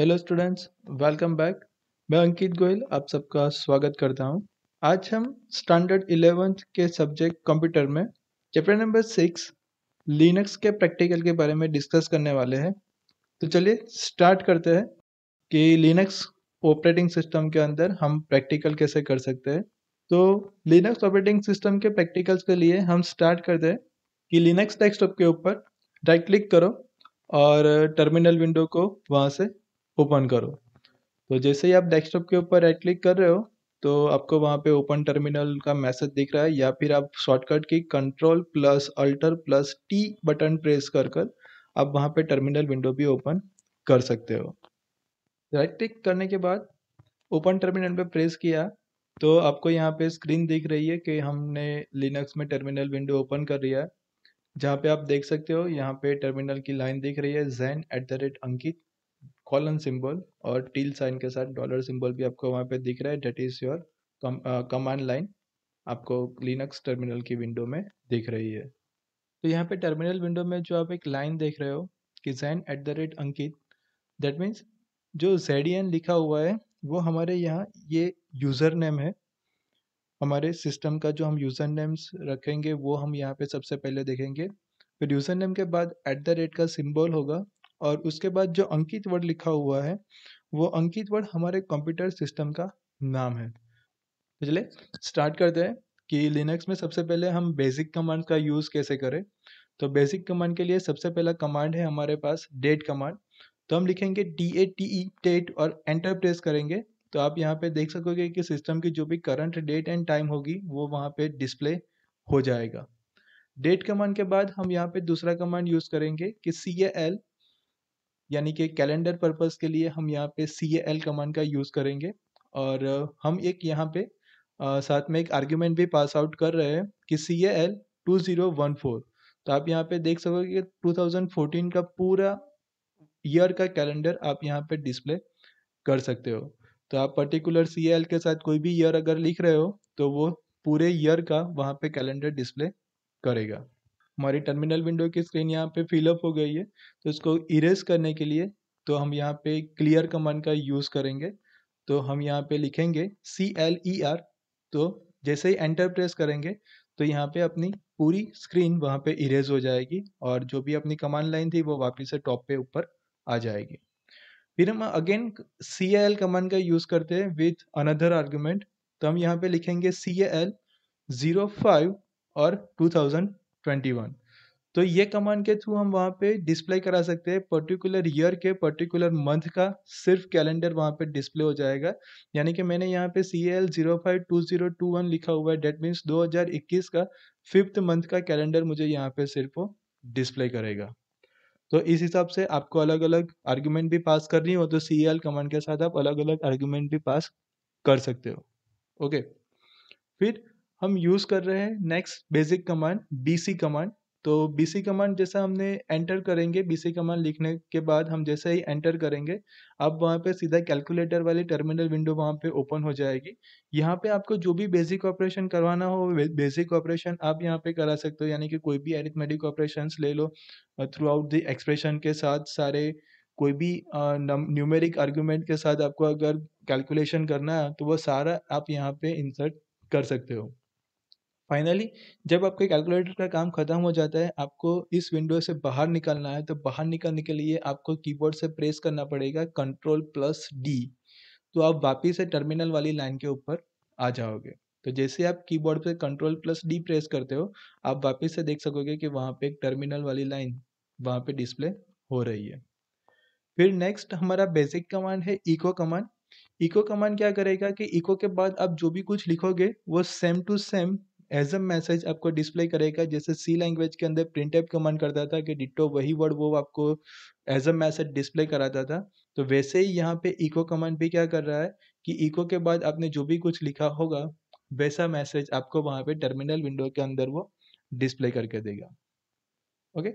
Hello students welcome back मैं अंकित गोयल आप सबका स्वागत करता हूं। आज हम स्टैंडर्ड इलेवेंथ के सब्जेक्ट कंप्यूटर में चैप्टर नंबर सिक्स लिनक्स के प्रैक्टिकल के बारे में डिस्कस करने वाले हैं तो चलिए स्टार्ट करते हैं कि लिनक्स ऑपरेटिंग सिस्टम के अंदर हम प्रैक्टिकल कैसे कर सकते हैं तो लिनक्स ऑपरेटिंग सिस्टम के प्रैक्टिकल्स के लिए हम स्टार्ट करते हैं कि लिनक्स डेस्कटॉप के ऊपर राइट क्लिक करो और टर्मिनल विंडो को वहाँ से ओपन करो तो जैसे ही आप डेस्कटॉप के ऊपर राइट क्लिक कर रहे हो तो आपको वहाँ पे ओपन टर्मिनल का मैसेज दिख रहा है या फिर आप शॉर्टकट की control plus alt plus T button press कर कर आप वहाँ पे टर्मिनल विंडो भी ओपन कर सकते हो राइट क्लिक करने के बाद ओपन टर्मिनल पे प्रेस किया तो आपको यहाँ पे स्क्रीन दिख रही है कि हमने लिनक्स में टर्मिनल विंडो ओपन कर लिया है जहाँ पे आप देख सकते हो यहाँ पे टर्मिनल की लाइन दिख रही है Jain at the rate Ankit colon symbol और टील साइन के साथ डॉलर सिंबल भी आपको वहाँ पे दिख रहा है date is your command line आपको लिनक्स टर्मिनल की विंडो में दिख रही है तो यहाँ पे टर्मिनल विंडो में जो आप एक लाइन देख रहे हो कि Jain at the rate Ankit that means जो जेड लिखा हुआ है वो हमारे यहाँ ये यूज़र नेम है हमारे सिस्टम का जो हम यूज़र नेम्स रखेंगे वो हम यहाँ पे सबसे पहले देखेंगे फिर यूज़र नेम के बाद एट द रेट का सिंबल होगा और उसके बाद जो अंकित वर्ड लिखा हुआ है वो अंकित वर्ड हमारे कंप्यूटर सिस्टम का नाम है चलिए स्टार्ट करते हैं कि लिनक्स में सबसे पहले हम बेसिक कमांड का यूज़ कैसे करें तो बेसिक कमांड के लिए सबसे पहला कमांड है हमारे पास डेट कमांड तो हम लिखेंगे D A T E date और एंटर प्रेस करेंगे तो आप यहाँ पे देख सकोगे कि सिस्टम की जो भी करंट डेट एंड टाइम होगी वो वहाँ पे डिस्प्ले हो जाएगा डेट कमांड के बाद हम यहाँ पे दूसरा कमांड यूज़ करेंगे कि सी एल यानी कि कैलेंडर पर्पज़ के लिए हम यहाँ पे सी एल कमांड का यूज़ करेंगे और हम एक यहाँ पे आ, साथ में एक आर्ग्यूमेंट भी पास आउट कर रहे हैं कि C L two zero one four तो आप यहाँ पे देख सकोगे कि फोर्टीन का पूरा ईयर का कैलेंडर आप यहाँ पे डिस्प्ले कर सकते हो तो आप पर्टिकुलर सी एल के साथ कोई भी ईयर अगर लिख रहे हो तो वो पूरे ईयर का वहाँ पे कैलेंडर डिस्प्ले करेगा हमारी टर्मिनल विंडो की स्क्रीन यहाँ पे फिलअप हो गई है तो इसको इरेज करने के लिए तो हम यहाँ पे क्लियर कमांड का यूज़ करेंगे तो हम यहाँ पे लिखेंगे सी एल ई आर तो जैसे ही एंटर प्रेस करेंगे तो यहाँ पे अपनी पूरी स्क्रीन वहाँ पे इरेज हो जाएगी और जो भी अपनी कमांड लाइन थी वो वापिस से टॉप पे ऊपर आ जाएगी फिर हम अगेन सी एल कमांड का यूज़ करते हैं विथ अनदर आर्ग्यूमेंट तो हम यहाँ पे लिखेंगे सी एल ज़ीरो फाइव और टू थाउजेंड ट्वेंटी वन तो ये कमांड के थ्रू हम वहाँ पे डिस्प्ले करा सकते हैं पर्टिकुलर ईयर के पर्टिकुलर मंथ का सिर्फ कैलेंडर वहाँ पे डिस्प्ले हो जाएगा यानी कि मैंने यहाँ पे C L zero five two zero two one लिखा हुआ है डेट मीन्स दो हज़ार इक्कीस का फिफ्थ मंथ का कैलेंडर मुझे यहाँ पे सिर्फ वो डिस्प्ले करेगा तो इस हिसाब से आपको अलग अलग आर्ग्यूमेंट भी पास करनी हो तो सी एल कमांड के साथ आप अलग अलग आर्ग्यूमेंट भी पास कर सकते हो ओके फिर हम यूज़ कर रहे हैं next basic command C command तो सी कमांड जैसा हमने एंटर करेंगे सी कमांड लिखने के बाद हम जैसे ही एंटर करेंगे अब वहाँ पे सीधा कैलकुलेटर वाली टर्मिनल विंडो वहाँ पे ओपन हो जाएगी यहाँ पे आपको जो भी बेसिक ऑपरेशन करवाना हो बेसिक ऑपरेशन आप यहाँ पे करा सकते हो यानी कि कोई भी एरिथमेटिक ऑपरेशन ले लो थ्रू आउट द एक्सप्रेशन के साथ सारे कोई भी न्यूमेरिक आर्ग्यूमेंट के साथ आपको अगर कैलकुलेशन करना है तो वह सारा आप यहाँ पे इंसर्ट कर सकते हो फाइनली जब आपके कैलकुलेटर का काम खत्म हो जाता है आपको इस विंडो से बाहर निकलना है तो बाहर निकलने के लिए आपको कीबोर्ड से प्रेस करना पड़ेगा कंट्रोल प्लस डी तो आप वापिस से टर्मिनल वाली लाइन के ऊपर आ जाओगे तो जैसे आप कीबोर्ड पे कंट्रोल प्लस डी प्रेस करते हो आप वापस से देख सकोगे कि वहाँ पे एक टर्मिनल वाली लाइन वहाँ पे डिस्प्ले हो रही है फिर नेक्स्ट हमारा बेसिक कमांड है इको कमांड इको कमांड क्या करेगा कि इको के बाद आप जो भी कुछ लिखोगे वो same to same as a message आपको डिस्प्ले करेगा जैसे सी लैंग्वेज के अंदर प्रिंट एप कमांड करता था कि डिटो वही वर्ड वो आपको एज अ मैसेज डिस्प्ले कराता था तो वैसे ही यहाँ पे इको कमांड भी क्या कर रहा है कि इको के बाद आपने जो भी कुछ लिखा होगा वैसा मैसेज आपको वहाँ पे टर्मिनल विंडो के अंदर वो डिस्प्ले करके देगा ओके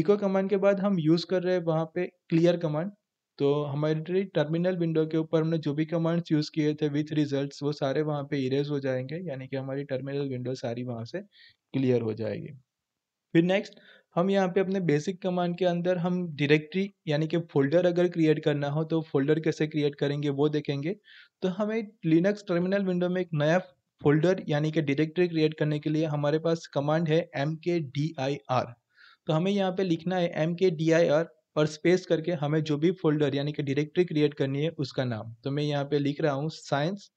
इको कमांड के बाद हम यूज़ कर रहे हैं वहाँ पे क्लियर कमांड तो हमारे टर्मिनल विंडो के ऊपर हमने जो भी कमांड्स यूज़ किए थे विथ रिजल्ट्स वो सारे वहाँ पे इरेज हो जाएंगे यानी कि हमारी टर्मिनल विंडो सारी वहाँ से क्लियर हो जाएगी फिर नेक्स्ट हम यहाँ पे अपने बेसिक कमांड के अंदर हम डायरेक्टरी यानी कि फोल्डर अगर क्रिएट करना हो तो फोल्डर कैसे क्रिएट करेंगे वो देखेंगे तो हमें लिनक्स टर्मिनल विंडो में एक नया फोल्डर यानी कि डायरेक्टरी क्रिएट करने के लिए हमारे पास कमांड है M K D I R तो हमें यहाँ पे लिखना है M K D I R और स्पेस करके हमें जो भी फोल्डर यानी कि डायरेक्टरी क्रिएट करनी है उसका नाम तो मैं यहाँ पे लिख रहा हूँ साइंस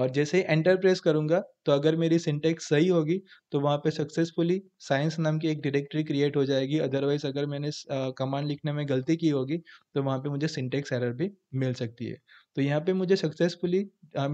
और जैसे ही एंटर प्रेस करूँगा तो अगर मेरी सिंटेक्स सही होगी तो वहाँ पे सक्सेसफुली साइंस नाम की एक डायरेक्टरी क्रिएट हो जाएगी अदरवाइज अगर मैंने कमांड लिखने में गलती की होगी तो वहाँ पे मुझे सिंटेक्स एरर भी मिल सकती है तो यहाँ पे मुझे सक्सेसफुली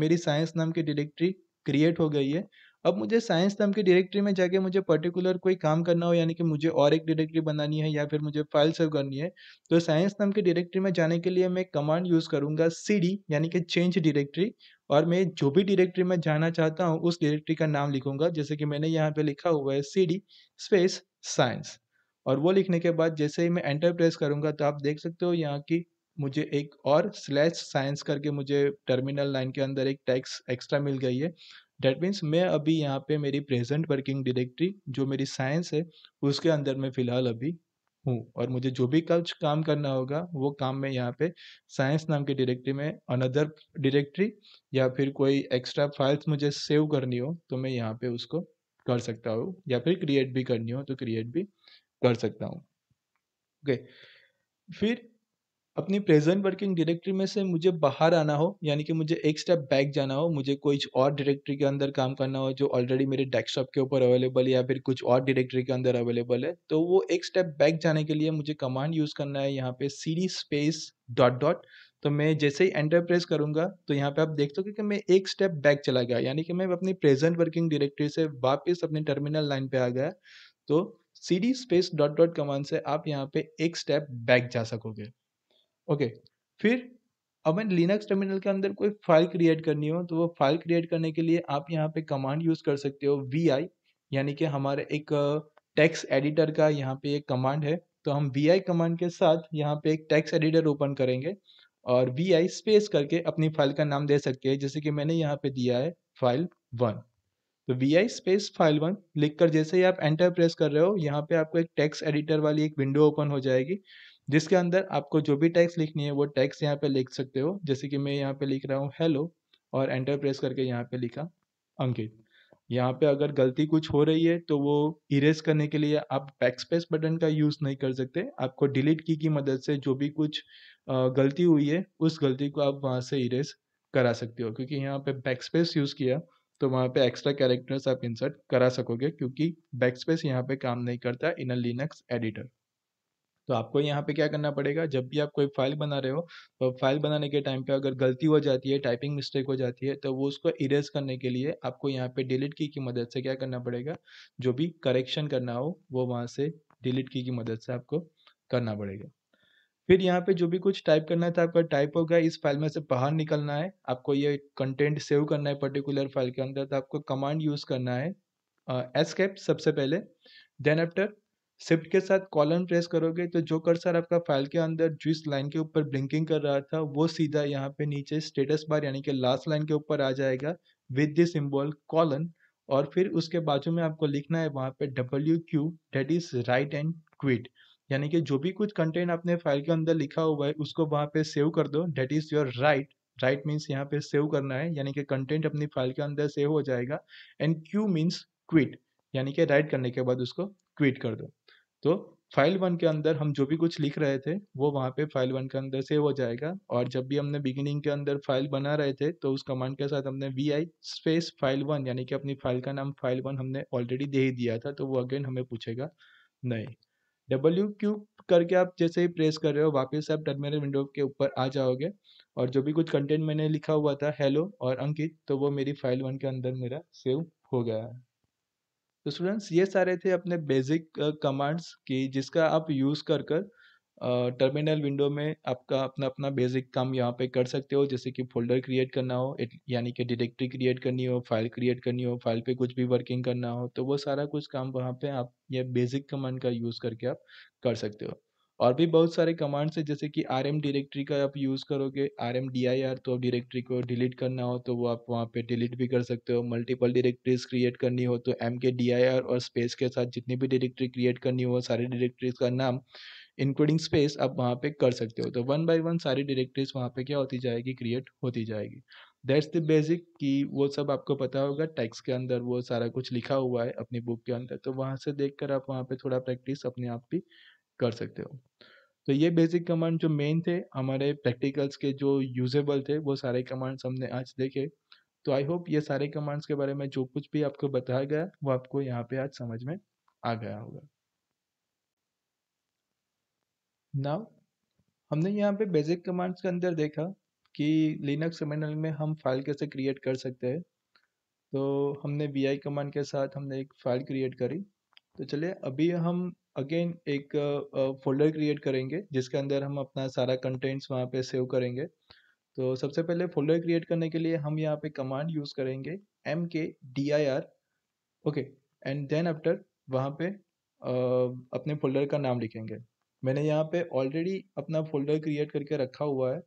मेरी साइंस नाम की डायरेक्टरी क्रिएट हो गई है अब मुझे साइंस नाम की डायरेक्टरी में जाके मुझे पर्टिकुलर कोई काम करना हो यानी कि मुझे और एक डायरेक्टरी बनानी है या फिर मुझे फाइल सेव करनी है तो साइंस नाम की डायरेक्टरी में जाने के लिए मैं कमांड यूज़ करूँगा सी यानी कि चेंज डायरेक्टरी और मैं जो भी डायरेक्टरी में जाना चाहता हूँ उस डायरेक्टरी का नाम लिखूंगा जैसे कि मैंने यहाँ पे लिखा हुआ है सी स्पेस साइंस और वो लिखने के बाद जैसे ही मैं एंटर प्रेस करूँगा तो आप देख सकते हो यहाँ की मुझे एक और स्लैश साइंस करके मुझे टर्मिनल लाइन के अंदर एक टैक्स एक्स्ट्रा मिल गई है डैट मीन्स मैं अभी यहाँ पे मेरी प्रेजेंट वर्किंग डिरेक्ट्री जो मेरी साइंस है उसके अंदर मैं फ़िलहाल अभी हूँ और मुझे जो भी कल काम करना होगा वो काम मैं यहाँ पे साइंस नाम की डिरेक्ट्री में अनदर डिरेक्ट्री या फिर कोई एक्स्ट्रा फाइल्स मुझे सेव करनी हो तो मैं यहाँ पे उसको कर सकता हूँ या फिर क्रिएट भी करनी हो तो क्रिएट भी कर सकता हूँ ओके okay. फिर अपनी प्रेजेंट वर्किंग डायरेक्टरी में से मुझे बाहर आना हो यानी कि मुझे एक स्टेप बैक जाना हो मुझे कोई और डायरेक्टरी के अंदर काम करना हो जो ऑलरेडी मेरे डेस्कटॉप के ऊपर अवेलेबल है या फिर कुछ और डायरेक्टरी के अंदर अवेलेबल है तो वो एक स्टेप बैक जाने के लिए मुझे कमांड यूज़ करना है यहाँ पे सीडी स्पेस डॉट डॉट तो मैं जैसे ही एंटर प्रेस करूँगा तो यहाँ पे आप देख सकते हो कि मैं एक स्टेप बैक चला गया यानी कि मैं अपनी प्रेजेंट वर्किंग डायरेक्टरी से वापस अपने टर्मिनल लाइन पे आ गया तो C D space dot dot command से आप यहाँ पे एक स्टेप बैक जा सकोगे ओके फिर अब मैं लिनक्स टर्मिनल के अंदर कोई फाइल क्रिएट करनी हो तो वो फाइल क्रिएट करने के लिए आप यहाँ पे कमांड यूज़ कर सकते हो वी आई यानी कि हमारे एक टेक्स्ट एडिटर का यहाँ पे एक कमांड है तो हम वी आई कमांड के साथ यहाँ पे एक टेक्स्ट एडिटर ओपन करेंगे और वी आई स्पेस करके अपनी फाइल का नाम दे सकते हैं जैसे कि मैंने यहाँ पे दिया है फाइल वन तो V I space file one लिख कर जैसे ही आप एंटर प्रेस कर रहे हो यहाँ पे आपको एक टेक्स्ट एडिटर वाली एक विंडो ओपन हो जाएगी जिसके अंदर आपको जो भी टैक्स लिखनी है वो टैक्स यहाँ पे लिख सकते हो जैसे कि मैं यहाँ पे लिख रहा हूँ हेलो और एंटर प्रेस करके यहाँ पे लिखा अंकित यहाँ पे अगर गलती कुछ हो रही है तो वो इरेज करने के लिए आप बैकस्पेस बटन का यूज़ नहीं कर सकते आपको डिलीट की की मदद से जो भी कुछ गलती हुई है उस गलती को आप वहाँ से इरेज करा सकते हो क्योंकि यहाँ पे बैकस्पेस यूज़ किया तो वहाँ पे एक्स्ट्रा कैरेक्टर्स आप इंसर्ट करा सकोगे क्योंकि बैकस्पेस यहाँ पे काम नहीं करता इन अ लिनक्स एडिटर तो आपको यहाँ पे क्या करना पड़ेगा जब भी आप कोई फाइल बना रहे हो तो फाइल बनाने के टाइम पे अगर गलती हो जाती है टाइपिंग मिस्टेक हो जाती है तो वो उसको इरेज करने के लिए आपको यहाँ पे डिलीट की की मदद से क्या करना पड़ेगा जो भी करेक्शन करना हो वो वहाँ से डिलीट की की मदद से आपको करना पड़ेगा फिर यहाँ पे जो भी कुछ टाइप करना था तो आपका टाइप होगा इस फाइल में से बाहर निकलना है आपको ये कंटेंट सेव करना है पर्टिकुलर फाइल के अंदर तो आपको कमांड यूज़ करना है एस्केप सबसे पहले देन आफ्टर शिफ्ट के साथ कॉलन प्रेस करोगे तो जो कर्सर आपका फाइल के अंदर जिस लाइन के ऊपर ब्लिंकिंग कर रहा था वो सीधा यहाँ पे नीचे स्टेटस बार यानी कि लास्ट लाइन के ऊपर आ जाएगा विद दिस सिंबल कॉलन और फिर उसके बाजू में आपको लिखना है वहाँ पे W Q that is write and quit यानी कि जो भी कुछ कंटेंट आपने फाइल के अंदर लिखा हुआ है उसको वहाँ पे सेव कर दो that is your write write means यहाँ पे सेव करना है यानी कि कंटेंट अपनी फाइल के अंदर सेव हो जाएगा एंड क्यू मीन्स क्विट यानी कि राइट करने के बाद उसको क्विट कर दो तो फाइल वन के अंदर हम जो भी कुछ लिख रहे थे वो वहाँ पे फाइल वन के अंदर सेव हो जाएगा और जब भी हमने बिगिनिंग के अंदर फाइल बना रहे थे तो उस कमांड के साथ हमने V I space file one यानी कि अपनी फाइल का नाम फाइल वन हमने ऑलरेडी दे ही दिया था तो वो अगेन हमें पूछेगा नहीं डब्ल्यू क्यू करके आप जैसे ही प्रेस कर रहे हो वापस आप टर्मिनल विंडो के ऊपर आ जाओगे और जो भी कुछ कंटेंट मैंने लिखा हुआ था हेलो और अंकित तो वो मेरी फाइल वन के अंदर मेरा सेव हो गया है तो स्टूडेंट्स ये सारे थे अपने बेसिक कमांड्स कि जिसका आप यूज़ कर कर टर्मिनल विंडो में आपका अपना अपना बेसिक काम यहाँ पे कर सकते हो जैसे कि फोल्डर क्रिएट करना हो यानी कि डिरेक्टरी क्रिएट करनी हो फाइल क्रिएट करनी हो फाइल पे कुछ भी वर्किंग करना हो तो वो सारा कुछ काम वहाँ पे आप ये बेसिक कमांड का यूज़ करके आप कर सकते हो और भी बहुत सारे कमांड्स हैं जैसे कि आर एम डिरेक्ट्री का आप यूज़ करोगे R M D I R तो आप को डिलीट करना हो तो वो आप वहाँ पे डिलीट भी कर सकते हो मल्टीपल डिरेक्ट्रीज क्रिएट करनी हो तो M K D I R और स्पेस के साथ जितनी भी डिरेक्ट्री क्रिएट करनी हो सारी डिरेक्ट्रीज का नाम इंक्लूडिंग स्पेस आप वहाँ पे कर सकते हो तो वन बाय वन सारी डिरेक्ट्रीज वहाँ पे क्या होती जाएगी क्रिएट होती जाएगी दैट्स द बेसिक कि वो सब आपको पता होगा टैक्स के अंदर वो सारा कुछ लिखा हुआ है अपनी बुक के अंदर तो वहाँ से देख कर आप वहाँ पर थोड़ा प्रैक्टिस अपने आप भी कर सकते हो तो ये बेसिक कमांड जो मेन थे हमारे प्रैक्टिकल्स के जो यूजेबल थे वो सारे कमांड्स हमने आज देखे तो आई होप ये सारे कमांड्स के बारे में जो कुछ भी आपको बताया गया वो आपको यहाँ पे आज समझ में आ गया होगा नाउ हमने यहाँ पे बेसिक कमांड्स के अंदर देखा कि लिनक्स टर्मिनल में हम फाइल कैसे क्रिएट कर सकते हैं तो हमने वी आई कमांड के साथ हमने एक फाइल क्रिएट करी तो चलिए अभी हम अगेन एक फोल्डर क्रिएट करेंगे जिसके अंदर हम अपना सारा कंटेंट्स वहाँ पे सेव करेंगे तो सबसे पहले फोल्डर क्रिएट करने के लिए हम यहाँ पे कमांड यूज़ करेंगे M K D I R okay and then after वहाँ पे अपने फोल्डर का नाम लिखेंगे मैंने यहाँ पे ऑलरेडी अपना फोल्डर क्रिएट करके रखा हुआ है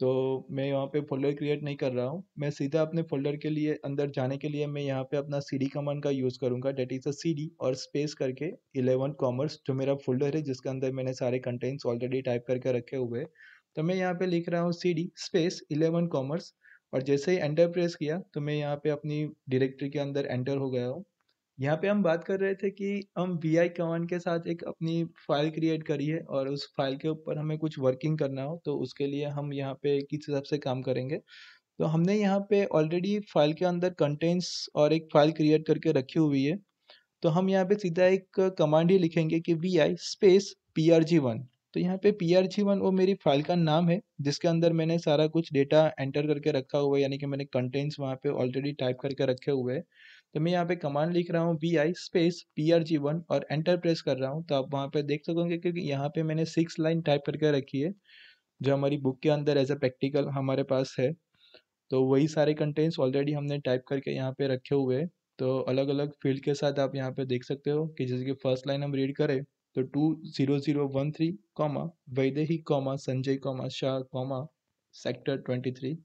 तो मैं यहाँ पे फोल्डर क्रिएट नहीं कर रहा हूँ मैं सीधा अपने फोल्डर के लिए अंदर जाने के लिए मैं यहाँ पे अपना सी डी कमांड का यूज़ करूँगा that is a C D और स्पेस करके इलेवन कॉमर्स जो मेरा फोल्डर है जिसके अंदर मैंने सारे कंटेंट्स ऑलरेडी टाइप करके रखे हुए हैं तो मैं यहाँ पे लिख रहा हूँ C D space eleven commerce और जैसे ही एंटर प्रेस किया तो मैं यहाँ पे अपनी डायरेक्टरी के अंदर एंटर हो गया हूँ यहाँ पे हम बात कर रहे थे कि हम वी आई कमांड के साथ एक अपनी फाइल क्रिएट करी है और उस फाइल के ऊपर हमें कुछ वर्किंग करना हो तो उसके लिए हम यहाँ पे किस हिसाब से काम करेंगे तो हमने यहाँ पे ऑलरेडी फाइल के अंदर कंटेंट्स और एक फाइल क्रिएट करके रखी हुई है तो हम यहाँ पे सीधा एक कमांड ही लिखेंगे कि V I space P R G one तो यहाँ पे पी आर जी वन वो मेरी फाइल का नाम है जिसके अंदर मैंने सारा कुछ डेटा एंटर करके रखा हुआ है यानी कि मैंने कंटेंट्स वहाँ पे ऑलरेडी टाइप करके रखे हुए हैं तो मैं यहाँ पे कमांड लिख रहा हूँ B I space P R G one और एंटर प्रेस कर रहा हूँ तो आप वहाँ पे देख सकोगे क्योंकि यहाँ पे मैंने सिक्स लाइन टाइप करके रखी है जो हमारी बुक के अंदर एज ए प्रैक्टिकल हमारे पास है तो वही सारे कंटेंट्स ऑलरेडी हमने टाइप करके यहाँ पे रखे हुए हैं तो अलग अलग फील्ड के साथ आप यहाँ पे देख सकते हो कि जैसे कि फर्स्ट लाइन हम रीड करें तो two zero zero one three comma Vaidehi comma Sanjay comma Shah comma sector twenty three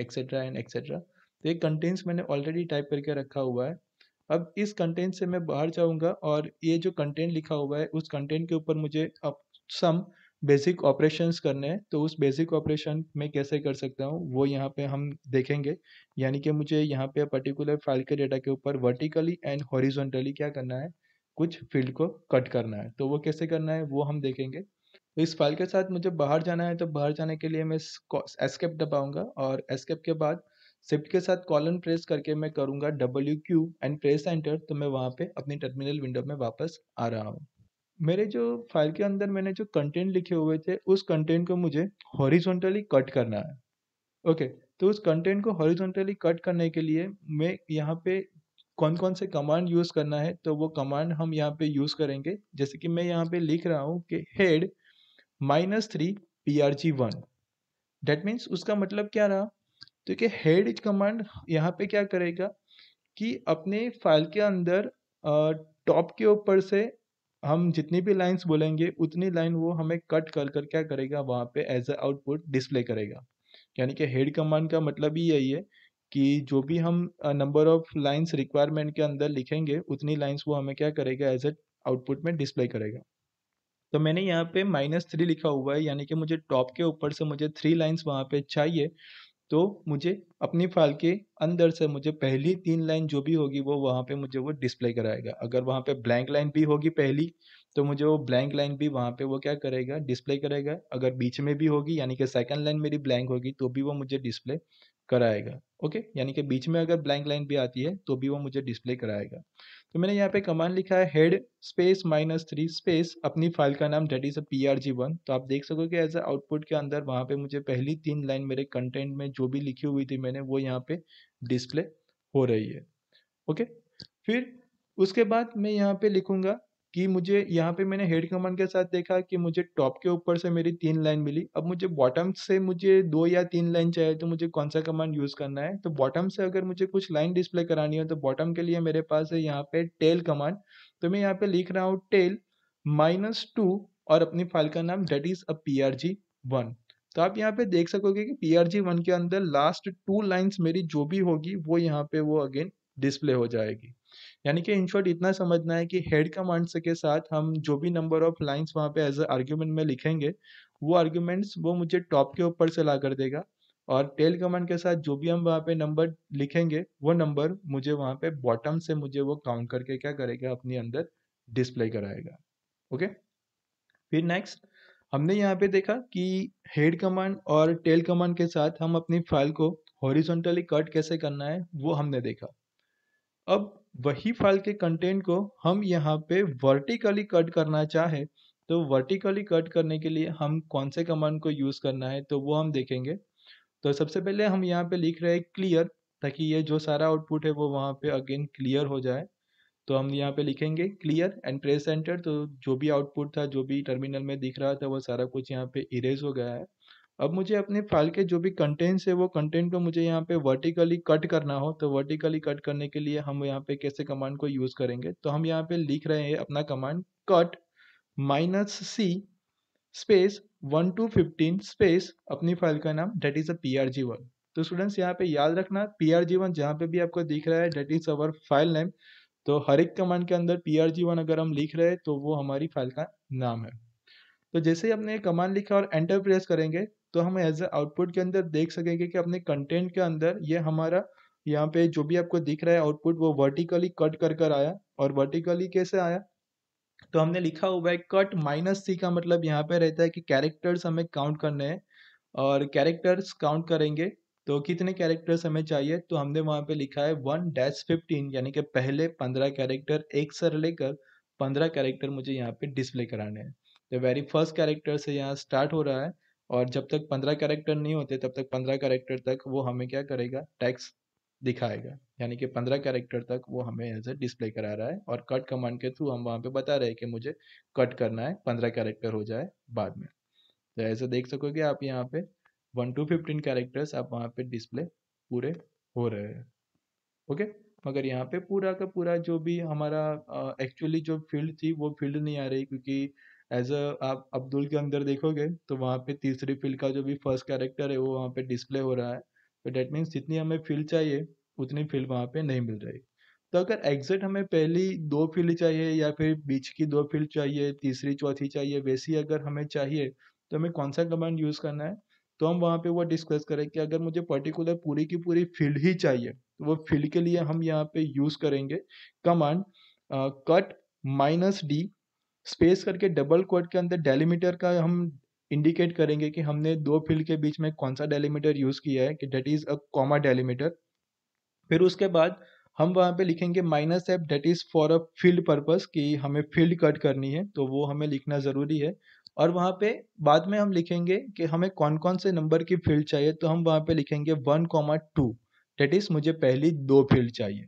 etcetera and etcetera तो एक कंटेंट्स मैंने ऑलरेडी टाइप करके रखा हुआ है अब इस कंटेंट से मैं बाहर जाऊंगा और ये जो कंटेंट लिखा हुआ है उस कंटेंट के ऊपर मुझे अब सम बेसिक ऑपरेशंस करने हैं तो उस बेसिक ऑपरेशन में कैसे कर सकता हूँ वो यहाँ पे हम देखेंगे यानी कि मुझे यहाँ पे पर्टिकुलर फाइल के डेटा के ऊपर वर्टिकली एंड हॉरिजोनटली क्या करना है कुछ फील्ड को कट करना है तो वो कैसे करना है वो हम देखेंगे तो इस फाइल के साथ मुझे बाहर जाना है तो बाहर जाने के लिए मैं एस्केप दबाऊंगा और एस्केप के बाद शिफ्ट के साथ कॉलन प्रेस करके मैं करूंगा W Q and press enter तो मैं वहाँ पे अपनी टर्मिनल विंडो में वापस आ रहा हूँ मेरे जो फाइल के अंदर मैंने जो कंटेंट लिखे हुए थे उस कंटेंट को मुझे हॉरिजॉन्टली कट करना है ओके तो उस कंटेंट को हॉरिजॉन्टली कट करने के लिए मैं यहाँ पे कौन कौन से कमांड यूज़ करना है तो वो कमांड हम यहाँ पे यूज़ करेंगे जैसे कि मैं यहाँ पे लिख रहा हूँ कि head minus three P R G one that means उसका मतलब क्या रहा तो ये हेड इज कमांड यहाँ पे क्या करेगा कि अपने फाइल के अंदर टॉप के ऊपर से हम जितनी भी लाइंस बोलेंगे उतनी लाइन वो हमें कट कर कर क्या करेगा वहाँ पे एज अ आउटपुट डिस्प्ले करेगा यानी कि हेड कमांड का मतलब ही यही है कि जो भी हम नंबर ऑफ लाइंस रिक्वायरमेंट के अंदर लिखेंगे उतनी लाइंस वो हमें क्या करेगा एज ए आउटपुट में डिस्प्ले करेगा तो मैंने यहाँ पे माइनस थ्री लिखा हुआ है यानी कि मुझे टॉप के ऊपर से मुझे थ्री लाइंस वहाँ पे चाहिए तो मुझे अपनी फाइल के अंदर से मुझे पहली तीन लाइन जो भी होगी वो वहाँ पे मुझे वो डिस्प्ले कराएगा अगर वहाँ पे ब्लैंक लाइन भी होगी पहली तो मुझे वो ब्लैंक लाइन भी वहाँ पे वो क्या करेगा डिस्प्ले करेगा अगर बीच में भी होगी यानी कि सेकंड लाइन मेरी ब्लैंक होगी तो भी वो मुझे डिस्प्ले कराएगा ओके यानी कि बीच में अगर ब्लैंक लाइन भी आती है तो भी वो मुझे डिस्प्ले कराएगा तो मैंने यहाँ पे कमांड लिखा है head space minus three space अपनी फाइल का नाम that is a P R G one तो आप देख सको कि एज अ आउटपुट के अंदर वहाँ पे मुझे पहली तीन लाइन मेरे कंटेंट में जो भी लिखी हुई थी मैंने वो यहाँ पे डिस्प्ले हो रही है ओके फिर उसके बाद मैं यहाँ पे लिखूँगा कि मुझे यहाँ पे मैंने हेड कमांड के साथ देखा कि मुझे टॉप के ऊपर से मेरी तीन लाइन मिली अब मुझे बॉटम से मुझे दो या तीन लाइन चाहिए तो मुझे कौन सा कमांड यूज़ करना है तो बॉटम से अगर मुझे कुछ लाइन डिस्प्ले करानी हो तो बॉटम के लिए मेरे पास है यहाँ पे टेल कमांड तो मैं यहाँ पे लिख रहा हूँ टेल माइनस टू और अपनी फाइल का नाम that is a P R G one तो आप यहाँ पे देख सकोगे कि पी आर जी वन के अंदर लास्ट टू लाइन्स मेरी जो भी होगी वो यहाँ पे वो अगेन डिस्प्ले हो जाएगी यानी कि इन शॉर्ट इतना समझना है कि हेड कमांड्स के साथ हम जो भी नंबर ऑफ लाइन्स वहाँ पे एज अ आर्ग्यूमेंट में लिखेंगे वो आर्ग्यूमेंट्स वो मुझे टॉप के ऊपर से ला कर देगा और टेल कमांड के साथ जो भी हम वहाँ पे नंबर लिखेंगे वो नंबर मुझे वहाँ पे बॉटम से मुझे वो काउंट करके क्या करेगा अपने अंदर डिस्प्ले कराएगा ओके फिर नेक्स्ट हमने यहाँ पे देखा कि हेड कमांड और टेल कमांड के साथ हम अपनी फाइल को हॉरिजॉन्टली कट कैसे करना है वो हमने देखा अब वही फाइल के कंटेंट को हम यहाँ पे वर्टिकली कट करना चाहे तो वर्टिकली कट करने के लिए हम कौन से कमांड को यूज़ करना है तो वो हम देखेंगे तो सबसे पहले हम यहाँ पे लिख रहे हैं क्लियर ताकि ये जो सारा आउटपुट है वो वहाँ पे अगेन क्लियर हो जाए तो हम यहाँ पे लिखेंगे क्लियर एंड प्रेस एंटर तो जो भी आउटपुट था जो भी टर्मिनल में दिख रहा था वो सारा कुछ यहाँ पे इरेज हो गया है अब मुझे अपने फाइल के जो भी कंटेंट्स है वो कंटेंट को मुझे यहाँ पे वर्टिकली कट करना हो तो वर्टिकली कट करने के लिए हम यहाँ पे कैसे कमांड को यूज़ करेंगे तो हम यहाँ पे लिख रहे हैं अपना command cut minus C space one two fifteen space अपनी फाइल का नाम that is a P R G one तो स्टूडेंट्स यहाँ पे याद रखना पी आर जी वन जहाँ पे भी आपको दिख रहा है date is our file name तो हर एक कमांड के अंदर पी आर जी वन अगर हम लिख रहे हैं तो वो हमारी फाइल का नाम है तो जैसे ही हमने कमांड लिखा और एंटर प्रेस करेंगे तो हम एज ए आउटपुट के अंदर देख सकेंगे कि अपने कंटेंट के अंदर ये हमारा यहाँ पे जो भी आपको दिख रहा है आउटपुट वो वर्टिकली कट कर कर आया और वर्टिकली कैसे आया तो हमने लिखा हुआ है कट माइनस सी का मतलब यहाँ पे रहता है कि कैरेक्टर्स हमें काउंट करने हैं और कैरेक्टर्स काउंट करेंगे तो कितने कैरेक्टर्स हमें चाहिए तो हमने वहाँ पे लिखा है वन डैश फिफ्टीन यानी कि पहले पंद्रह कैरेक्टर एक सर लेकर पंद्रह कैरेक्टर मुझे यहाँ पे डिस्प्ले कराने हैं तो वेरी फर्स्ट कैरेक्टर से यहाँ स्टार्ट हो रहा है और जब तक पंद्रह करेक्टर नहीं होते तब तक पंद्रह करेक्टर तक वो हमें क्या करेगा टैक्स दिखाएगा यानी कि पंद्रह कैरेक्टर तक वो हमें एज ए डिस्प्ले करा रहा है और कट कमांड के थ्रू हम वहाँ पे बता रहे हैं कि मुझे कट करना है पंद्रह कैरेक्टर हो जाए बाद में तो ऐसे देख सकोगे आप यहाँ पे वन टू फिफ्टीन कैरेक्टर्स आप वहाँ पे डिस्प्ले पूरे हो रहे हैं ओके मगर यहाँ पे पूरा का पूरा जो भी हमारा एक्चुअली जो फील्ड थी वो फील्ड नहीं आ रही क्योंकि एज अ आप अब्दुल के अंदर देखोगे तो वहाँ पे तीसरी फील्ड का जो भी फर्स्ट कैरेक्टर है वो वहाँ पे डिस्प्ले हो रहा है तो डेट मीन्स जितनी हमें फील्ड चाहिए उतनी फील्ड वहाँ पे नहीं मिल रही तो अगर एग्जैक्ट हमें पहली दो फील्ड चाहिए या फिर बीच की दो फील्ड चाहिए तीसरी चौथी चाहिए वैसी अगर हमें चाहिए तो हमें कौन सा कमांड यूज़ करना है तो हम वहाँ पे वो डिस्कस करें कि अगर मुझे पर्टिकुलर पूरी की पूरी फील्ड ही चाहिए तो वो फील्ड के लिए हम यहाँ पे यूज़ करेंगे command cut minus D space करके डबल कोट के अंदर डेलीमीटर का हम इंडिकेट करेंगे कि हमने दो फील्ड के बीच में कौन सा डेलीमीटर यूज़ किया है कि that is a comma delimiter फिर उसके बाद हम वहाँ पे लिखेंगे minus F that is for a field purpose कि हमें फील्ड कट करनी है तो वो हमें लिखना ज़रूरी है और वहाँ पे बाद में हम लिखेंगे कि हमें कौन कौन से नंबर की फील्ड चाहिए तो हम वहाँ पे लिखेंगे one comma two that is मुझे पहली दो फील्ड चाहिए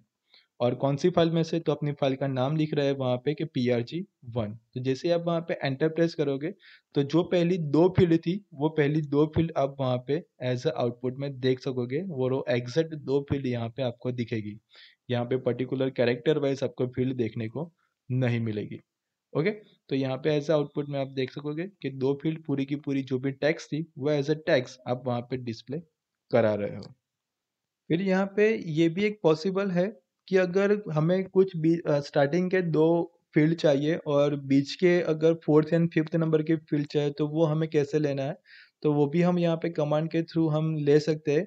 और कौन सी फाइल में से तो अपनी फाइल का नाम लिख रहा है वहाँ पे कि पी आर जी वन तो जैसे आप वहाँ पे एंटर प्रेस करोगे तो जो पहली दो फील्ड थी वो पहली दो फील्ड आप वहाँ पे एज अ आउटपुट में देख सकोगे वो एग्जैक्ट दो फील्ड यहाँ पे आपको दिखेगी यहाँ पे पर्टिकुलर कैरेक्टर वाइज आपको फील्ड देखने को नहीं मिलेगी ओके तो यहाँ पे एज आउटपुट में आप देख सकोगे कि दो फील्ड पूरी की पूरी जो भी टैक्स थी वो एज अ टैक्स आप वहाँ पे डिस्प्ले करा रहे हो फिर यहाँ पे ये भी एक पॉसिबल है कि अगर हमें कुछ बीच स्टार्टिंग के दो फील्ड चाहिए और बीच के अगर फोर्थ एंड फिफ्थ नंबर के फील्ड चाहिए तो वो हमें कैसे लेना है तो वो भी हम यहाँ पे कमांड के थ्रू हम ले सकते हैं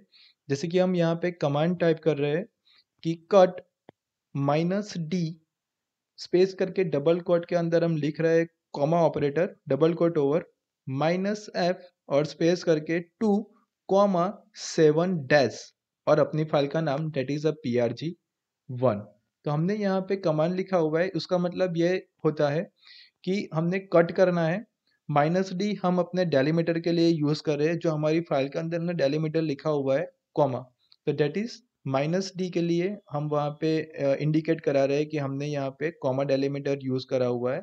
जैसे कि हम यहाँ पे कमांड टाइप कर रहे हैं कि कट माइनस डी स्पेस करके डबल कोट के अंदर हम लिख रहे हैं comma operator double quote over minus F और स्पेस करके टू कॉमा सेवन डैश और अपनी फाइल का नाम that is a P R G one तो हमने यहाँ पे कमांड लिखा हुआ है उसका मतलब ये होता है कि हमने कट करना है माइनस डी हम अपने डेलीमीटर के लिए यूज़ कर रहे हैं जो हमारी फाइल के अंदर हमने डेलीमीटर लिखा हुआ है कॉमा तो डेट इज़ माइनस डी के लिए हम वहाँ पे इंडिकेट करा रहे हैं कि हमने यहाँ पे कॉमा डेलीमीटर यूज़ करा हुआ है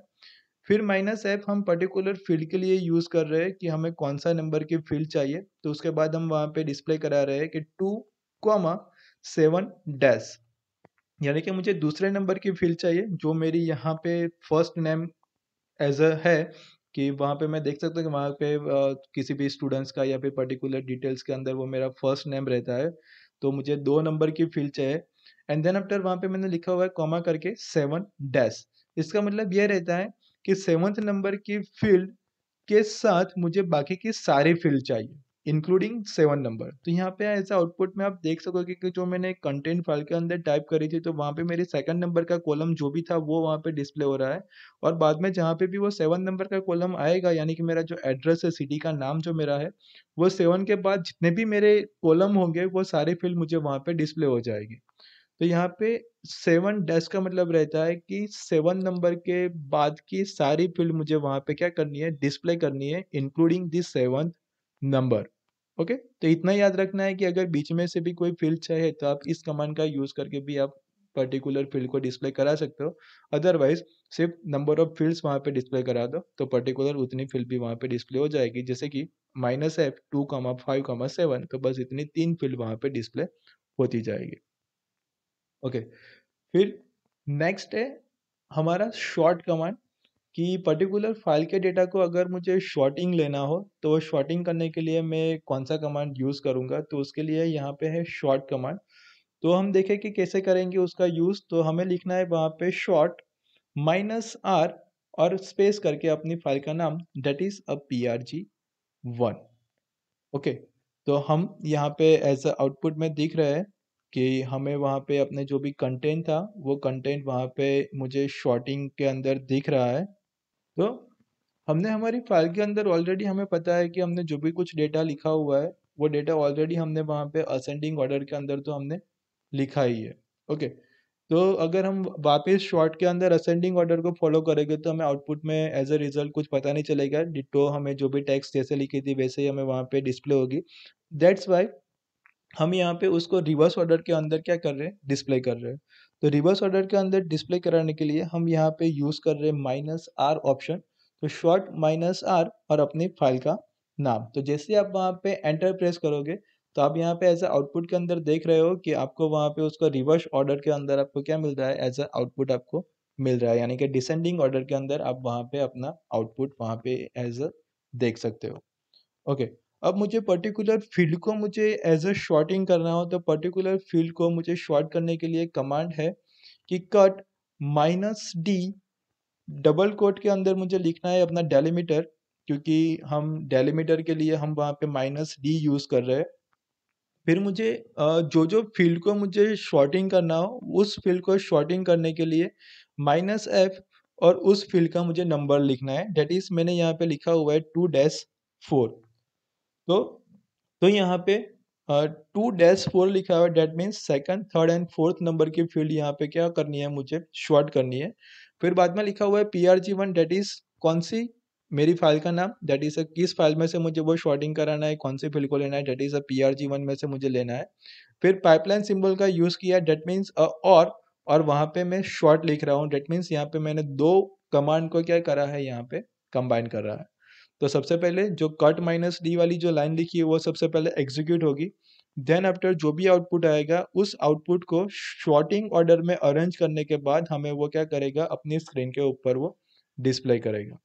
फिर माइनस एफ हम पर्टिकुलर फील्ड के लिए यूज़ कर रहे हैं कि हमें कौन सा नंबर की फील्ड चाहिए तो उसके बाद हम वहाँ पे डिस्प्ले करा रहे हैं कि टू कॉमा सेवन डैश यानी कि मुझे दूसरे नंबर की फील्ड चाहिए जो मेरी यहाँ पे फर्स्ट नेम एज अ है कि वहाँ पे मैं देख सकता हूँ कि वहाँ पे किसी भी स्टूडेंट्स का या फिर पर्टिकुलर डिटेल्स के अंदर वो मेरा फर्स्ट नेम रहता है तो मुझे दो नंबर की फील्ड चाहिए एंड देन आफ्टर वहाँ पे मैंने लिखा हुआ है कॉमा करके सेवन डैश इसका मतलब यह रहता है कि सेवन्थ नंबर की फील्ड के साथ मुझे बाकी की सारी फील्ड चाहिए इंक्लूडिंग सेवन नंबर तो यहाँ पे ऐसा आउटपुट में आप देख सकोगे कि जो मैंने कंटेंट फाइल के अंदर टाइप करी थी तो वहाँ पे मेरे सेकंड नंबर का कॉलम जो भी था वो वहाँ पे डिस्प्ले हो रहा है और बाद में जहाँ पे भी वो सेवन नंबर का कॉलम आएगा यानी कि मेरा जो एड्रेस है सिटी का नाम जो मेरा है वो सेवन के बाद जितने भी मेरे कॉलम होंगे वो सारे फील्ड मुझे वहाँ पर डिस्प्ले हो जाएगी तो यहाँ पे सेवन डैश का मतलब रहता है कि सेवन नंबर के बाद की सारी फील्ड मुझे वहाँ पे क्या करनी है डिस्प्ले करनी है including this seven number okay तो इतना याद रखना है कि अगर बीच में से भी कोई फील्ड चाहे तो आप इस कमांड का यूज़ करके भी आप पर्टिकुलर फील्ड को डिस्प्ले करा सकते हो अदरवाइज सिर्फ नंबर ऑफ फील्ड्स वहाँ पे डिस्प्ले करा दो तो पर्टिकुलर उतनी फील्ड भी वहाँ पे डिस्प्ले हो जाएगी जैसे कि minus F two comma five comma seven तो बस इतनी तीन फील्ड वहाँ पे डिस्प्ले होती जाएगी ओके okay. फिर नेक्स्ट है हमारा शॉर्ट कमांड कि पर्टिकुलर फाइल के डेटा को अगर मुझे शॉर्टिंग लेना हो तो वो शॉर्टिंग करने के लिए मैं कौन सा कमांड यूज़ करूँगा तो उसके लिए यहाँ पे है शॉर्ट कमांड तो हम देखें कि कैसे करेंगे उसका यूज़ तो हमें लिखना है वहाँ पे शॉर्ट माइनस आर और स्पेस करके अपनी फाइल का नाम that is a P R G one okay तो हम यहाँ पे एज अ आउटपुट में दिख रहे हैं कि हमें वहाँ पे अपने जो भी कंटेंट था वो कंटेंट वहाँ पे मुझे शॉर्टिंग के अंदर दिख रहा है तो हमने हमारी फाइल के अंदर ऑलरेडी हमें पता है कि हमने जो भी कुछ डेटा लिखा हुआ है वो डेटा ऑलरेडी हमने वहाँ पे असेंडिंग ऑर्डर के अंदर तो हमने लिखा ही है ओके तो अगर हम वापस शॉर्ट के अंदर असेंडिंग ऑर्डर को फॉलो करेंगे तो हमें आउटपुट में एज अ रिजल्ट कुछ पता नहीं चलेगा डिटो हमें जो भी टैक्स जैसे लिखी थी वैसे ही हमें वहाँ पे डिस्प्ले होगी दैट्स वाई हम यहाँ पे उसको रिवर्स ऑर्डर के अंदर क्या कर रहे हैं डिस्प्ले कर रहे हैं तो रिवर्स ऑर्डर के अंदर डिस्प्ले कराने के लिए हम यहाँ पे यूज़ कर रहे हैं माइनस आर ऑप्शन तो शॉर्ट माइनस आर और अपनी फाइल का नाम तो जैसे आप वहाँ पे एंटर प्रेस करोगे तो आप यहाँ पे एज ए आउटपुट के अंदर देख रहे हो कि आपको वहाँ पे उसका रिवर्स ऑर्डर के अंदर आपको क्या मिल रहा है एज ए आउटपुट आपको मिल रहा है यानी कि डिसेंडिंग ऑर्डर के अंदर आप वहाँ पे अपना आउटपुट वहाँ पे एज अ देख सकते हो ओके okay. अब मुझे पर्टिकुलर फील्ड को मुझे एज अ शॉर्टिंग करना हो तो पर्टिकुलर फील्ड को मुझे शॉर्ट करने के लिए कमांड है कि cut minus D double quote के अंदर मुझे लिखना है अपना डेलीमीटर क्योंकि हम डेलीमीटर के लिए हम वहाँ पे माइनस डी यूज़ कर रहे हैं फिर मुझे जो जो फील्ड को मुझे शॉर्टिंग करना हो उस फील्ड को शॉर्टिंग करने के लिए माइनस एफ और उस फील्ड का मुझे नंबर लिखना है डेट इज़ मैंने यहाँ पे लिखा हुआ है टू डैश फोर तो तो यहाँ पे टू डैश फोर लिखा हुआ है that means second third and fourth number की फील्ड यहाँ पे क्या करनी है मुझे शॉर्ट करनी है फिर बाद में लिखा हुआ है P R G one that is कौन सी मेरी फाइल का नाम डेट इज़ किस फाइल में से मुझे वो शॉर्टिंग कराना है कौन सी फील्ड को लेना है date is a P R G one में से मुझे लेना है फिर पाइपलाइन सिंबल का यूज़ किया डेट मीन्स अ और और वहाँ पे मैं शॉर्ट लिख रहा हूँ डेट मीन्स यहाँ पे मैंने दो कमांड को क्या करा है यहाँ पे कंबाइन कर रहा है तो सबसे पहले जो कट माइनस डी वाली जो लाइन लिखी है वो सबसे पहले एग्जीक्यूट होगी देन आफ्टर जो भी आउटपुट आएगा उस आउटपुट को शॉर्टिंग ऑर्डर में अरेंज करने के बाद हमें वो क्या करेगा अपनी स्क्रीन के ऊपर वो डिस्प्ले करेगा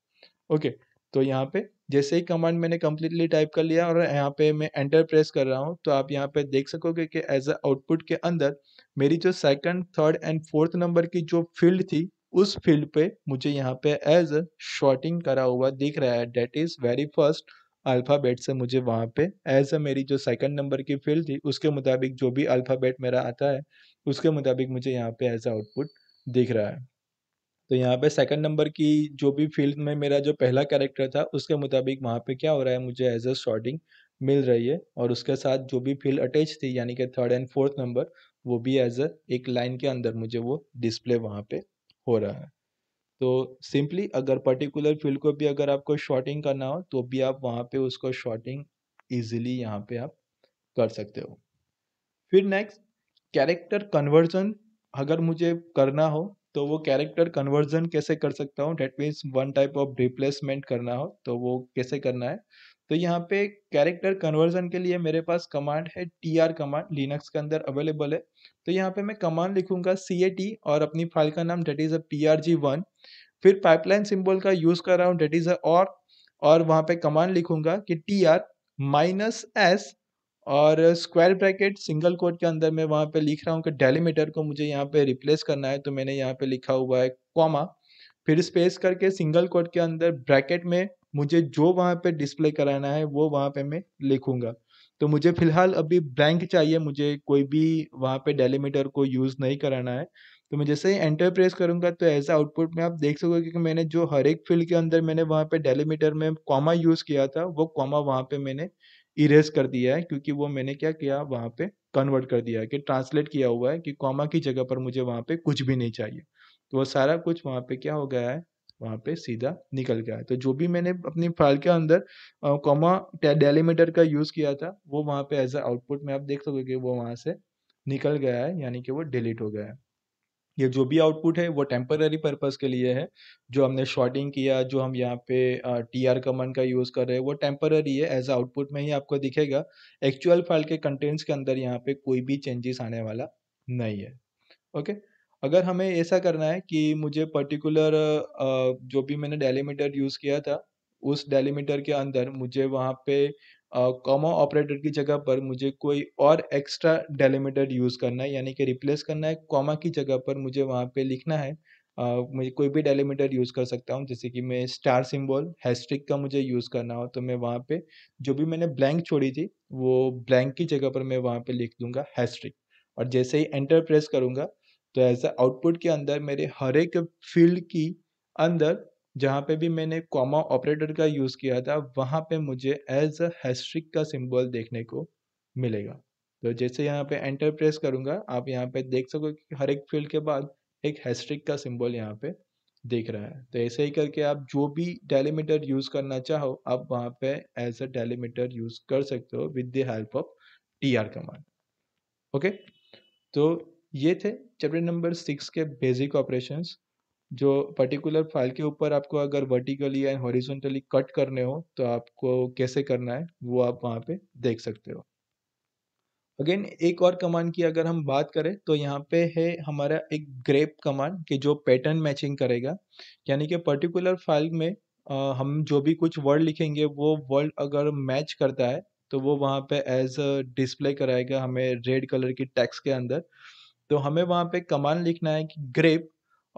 ओके okay, तो यहाँ पे जैसे ही कमांड मैंने कम्प्लीटली टाइप कर लिया और यहाँ पे मैं एंटर प्रेस कर रहा हूँ तो आप यहाँ पे देख सकोगे कि एज अ आउटपुट के अंदर मेरी जो second third and fourth number की जो फील्ड थी उस फील्ड पे मुझे यहाँ पे एज शॉर्टिंग करा हुआ दिख रहा है date is very first alphabet से मुझे वहाँ पे एज अ मेरी जो सेकंड नंबर की फील्ड थी उसके मुताबिक जो भी अल्फ़ाबेट मेरा आता है उसके मुताबिक मुझे यहाँ पे एज आउटपुट दिख रहा है तो यहाँ पे सेकंड नंबर की जो भी फील्ड में मेरा जो पहला कैरेक्टर था उसके मुताबिक वहाँ पे क्या हो रहा है मुझे एज अ शॉर्टिंग मिल रही है और उसके साथ जो भी फील्ड अटैच थी यानी कि थर्ड एंड फोर्थ नंबर वो भी एज अ एक लाइन के अंदर मुझे वो डिस्प्ले वहाँ पे हो रहा है तो सिंपली अगर पर्टिकुलर फील्ड को भी अगर आपको शॉर्टिंग करना हो तो भी आप वहाँ पे उसको शॉर्टिंग ईजिली यहाँ पे आप कर सकते हो फिर नेक्स्ट कैरेक्टर कन्वर्जन अगर मुझे करना हो तो वो कैरेक्टर कन्वर्जन कैसे कर सकता हूँ that means one type of replacement करना हो तो वो कैसे करना है तो यहाँ पे कैरेक्टर कन्वर्जन के लिए मेरे पास कमांड है टी आर कमांड लिनक्स के अंदर अवेलेबल है तो यहाँ पे मैं कमांड लिखूंगा सी ए टी और अपनी फाइल का नाम that is a P R G one फिर पाइपलाइन सिंबल का यूज़ कर रहा हूँ डेट इज़ अ और और वहाँ पे कमांड लिखूंगा कि टी आर माइनस एस और स्क्वायर ब्रैकेट सिंगल कोड के अंदर मैं वहाँ पे लिख रहा हूँ कि डेलीमीटर को मुझे यहाँ पे रिप्लेस करना है तो मैंने यहाँ पे लिखा हुआ है कॉमा फिर स्पेस करके सिंगल कोड के अंदर ब्रैकेट में मुझे जो वहाँ पे डिस्प्ले कराना है वो वहाँ पे मैं लिखूँगा तो मुझे फ़िलहाल अभी ब्लैंक चाहिए मुझे कोई भी वहाँ पे डेलीमीटर को यूज़ नहीं कराना है तो मैं जैसे ही एंटर प्रेस करूँगा तो ऐसा आउटपुट में आप देख सकोगे क्योंकि मैंने जो हर एक फील्ड के अंदर मैंने वहाँ पे डेलीमीटर में कॉमा यूज़ किया था वो कॉमा वहाँ पे मैंने इरेज कर दिया है क्योंकि वो मैंने क्या किया वहाँ पे कन्वर्ट कर दिया है कि ट्रांसलेट किया हुआ है कि कॉमा की जगह पर मुझे वहाँ पे कुछ भी नहीं चाहिए तो वो सारा कुछ वहाँ पे क्या हो गया है वहाँ पे सीधा निकल गया तो जो भी मैंने अपनी फाइल के अंदर कॉमा डेलीमीटर का यूज़ किया था वो वहाँ पे एज अ आउटपुट में आप देख सकोगे कि वो वहाँ से निकल गया है यानी कि वो डिलीट हो गया है ये जो भी आउटपुट है वो टेम्पररी पर्पस के लिए है जो हमने शॉर्टिंग किया जो हम यहाँ पे टी आर कमांड का यूज़ कर रहे हैं वो टेम्पररी है एज आउटपुट में ही आपको दिखेगा एक्चुअल फाइल के कंटेंट्स के अंदर यहाँ पे कोई भी चेंजेस आने वाला नहीं है ओके अगर हमें ऐसा करना है कि मुझे पर्टिकुलर जो भी मैंने डेलीमीटर यूज़ किया था उस डेलीमीटर के अंदर मुझे वहाँ पे कॉमा ऑपरेटर की जगह पर मुझे कोई और एक्स्ट्रा डेलीमीटर यूज़ करना है यानी कि रिप्लेस करना है कॉमा की जगह पर मुझे वहाँ पे लिखना है Uh, मुझे कोई भी डेलीमीटर यूज़ कर सकता हूँ जैसे कि मैं स्टार सिंबल हैस्ट्रिक का मुझे यूज़ करना हो तो मैं वहाँ पे जो भी मैंने ब्लैंक छोड़ी थी वो ब्लैंक की जगह पर मैं वहाँ पे लिख दूंगा हैस्ट्रिक और जैसे ही एंटर प्रेस करूँगा तो ऐसा आउटपुट के अंदर मेरे हर एक फील्ड की अंदर जहाँ पे भी मैंने कॉमा ऑपरेटर का यूज़ किया था वहाँ पे मुझे एज अ हैस्ट्रिक का सिंबल देखने को मिलेगा तो जैसे यहाँ पे एंटर प्रेस करूँगा आप यहाँ पे देख सको कि हर एक फील्ड के बाद एक हैस्ट्रिक का सिंबल यहाँ पे देख रहा है तो ऐसे ही करके आप जो भी डेलीमीटर यूज़ करना चाहो आप वहाँ पे एज अ डेलीमीटर यूज़ कर सकते हो with the help of T R command okay तो ये थे चैप्टर नंबर सिक्स के बेसिक ऑपरेशंस जो पर्टिकुलर फाइल के ऊपर आपको अगर वर्टिकली एंड हॉरिजॉन्टली कट करने हो तो आपको कैसे करना है वो आप वहाँ पे देख सकते हो अगेन एक और कमांड की अगर हम बात करें तो यहाँ पे है हमारा एक ग्रेप कमांड कि जो पैटर्न मैचिंग करेगा यानी कि पर्टिकुलर फाइल में आ, हम जो भी कुछ वर्ड लिखेंगे वो वर्ड अगर मैच करता है तो वो वहाँ पे एज डिस्प्ले कराएगा हमें रेड कलर की टैक्स के अंदर तो हमें वहाँ पे कमांड लिखना है कि ग्रेप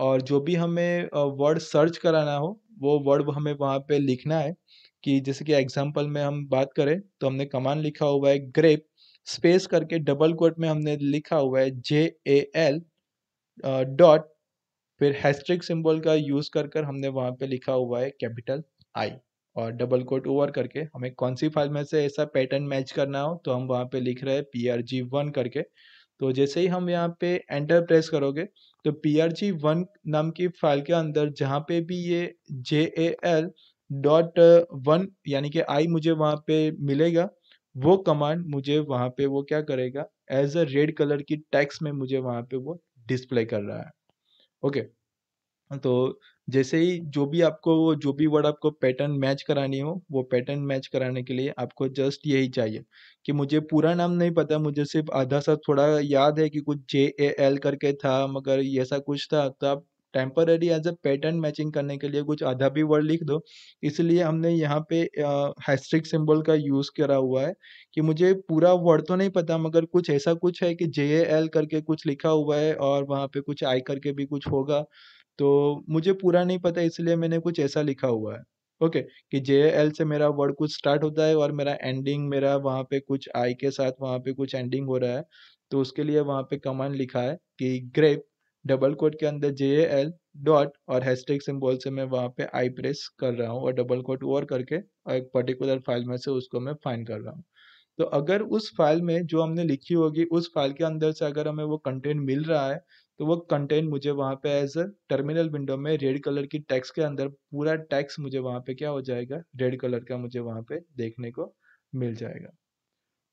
और जो भी हमें वर्ड सर्च कराना हो वो वर्ड हमें वहाँ पे लिखना है कि जैसे कि एग्जांपल में हम बात करें तो हमने कमांड लिखा हुआ है ग्रेप स्पेस करके डबल कोट में हमने लिखा हुआ है जे ए एल डॉट फिर हैस्ट्रिक सिंबल का यूज़ कर कर हमने वहाँ पे लिखा हुआ है कैपिटल आई और डबल कोट ओवर करके हमें कौन सी फाइल में से ऐसा पैटर्न मैच करना हो तो हम वहाँ पे लिख रहे हैं पी आर जी वन करके तो जैसे ही हम यहाँ पे एंटर प्रेस करोगे तो पी आर जी वन नाम की फाइल के अंदर जहाँ पे भी ये J A L dot one यानी कि आई मुझे वहाँ पे मिलेगा वो कमांड मुझे वहाँ पे वो क्या करेगा एज अ रेड कलर की टैक्स में मुझे वहाँ पे वो डिस्प्ले कर रहा है ओके okay. तो जैसे ही जो भी आपको वो जो भी वर्ड आपको पैटर्न मैच करानी हो वो पैटर्न मैच कराने के लिए आपको जस्ट यही चाहिए कि मुझे पूरा नाम नहीं पता मुझे सिर्फ आधा सा थोड़ा याद है कि कुछ जे ए एल करके था मगर ऐसा कुछ था तो आप temporary as a pattern matching करने के लिए कुछ आधा भी वर्ड लिख दो इसलिए हमने यहाँ पे हैस्ट्रिक सिंबल का यूज़ करा हुआ है कि मुझे पूरा वर्ड तो नहीं पता मगर कुछ ऐसा कुछ है कि जे एल करके कुछ लिखा हुआ है और वहाँ पे कुछ आई करके भी कुछ होगा तो मुझे पूरा नहीं पता इसलिए मैंने कुछ ऐसा लिखा हुआ है ओके कि जे एल से मेरा वर्ड कुछ स्टार्ट होता है और मेरा एंडिंग मेरा वहाँ पे कुछ आई के साथ वहाँ पे कुछ एंडिंग हो रहा है तो उसके लिए वहाँ पे कमांड लिखा है कि ग्रेप डबल कोट के अंदर जे एल डॉट और हैशटैग सिंबल से मैं वहाँ पे आई प्रेस कर रहा हूँ और डबल कोट और करके और एक पर्टिकुलर फाइल में से उसको मैं फाइन कर रहा हूँ तो अगर उस फाइल में जो हमने लिखी होगी उस फाइल के अंदर से अगर हमें वो कंटेंट मिल रहा है तो वो कंटेंट मुझे वहाँ पे एज अ टर्मिनल विंडो में रेड कलर की टैक्स के अंदर पूरा टैक्स मुझे वहाँ पे क्या हो जाएगा रेड कलर का मुझे वहाँ पे देखने को मिल जाएगा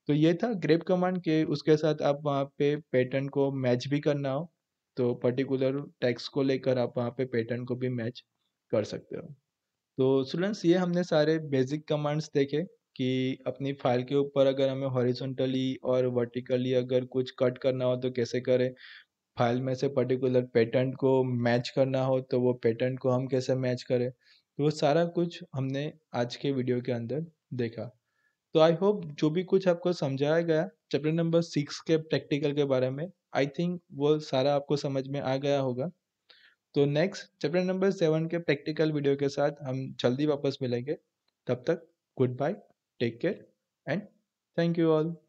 तो ये था ग्रेप कमांड के उसके साथ आप वहाँ पे पैटर्न को मैच भी करना हो तो पर्टिकुलर टैक्स को लेकर आप वहाँ पे पैटर्न को भी मैच कर सकते हो तो स्टूडेंट्स ये हमने सारे बेसिक कमांड्स देखे कि अपनी फाइल के ऊपर अगर हमें हॉरिजॉन्टली और वर्टिकली अगर कुछ कट करना हो तो कैसे करें फाइल में से पर्टिकुलर पैटर्न को मैच करना हो तो वो पैटर्न को हम कैसे मैच करें तो वो सारा कुछ हमने आज के वीडियो के अंदर देखा तो आई होप जो भी कुछ आपको समझाया गया चैप्टर नंबर सिक्स के प्रैक्टिकल के बारे में आई थिंक वो सारा आपको समझ में आ गया होगा तो नेक्स्ट चैप्टर नंबर सेवन के प्रैक्टिकल वीडियो के साथ हम जल्दी वापस मिलेंगे तब तक good bye Take care and thank you all.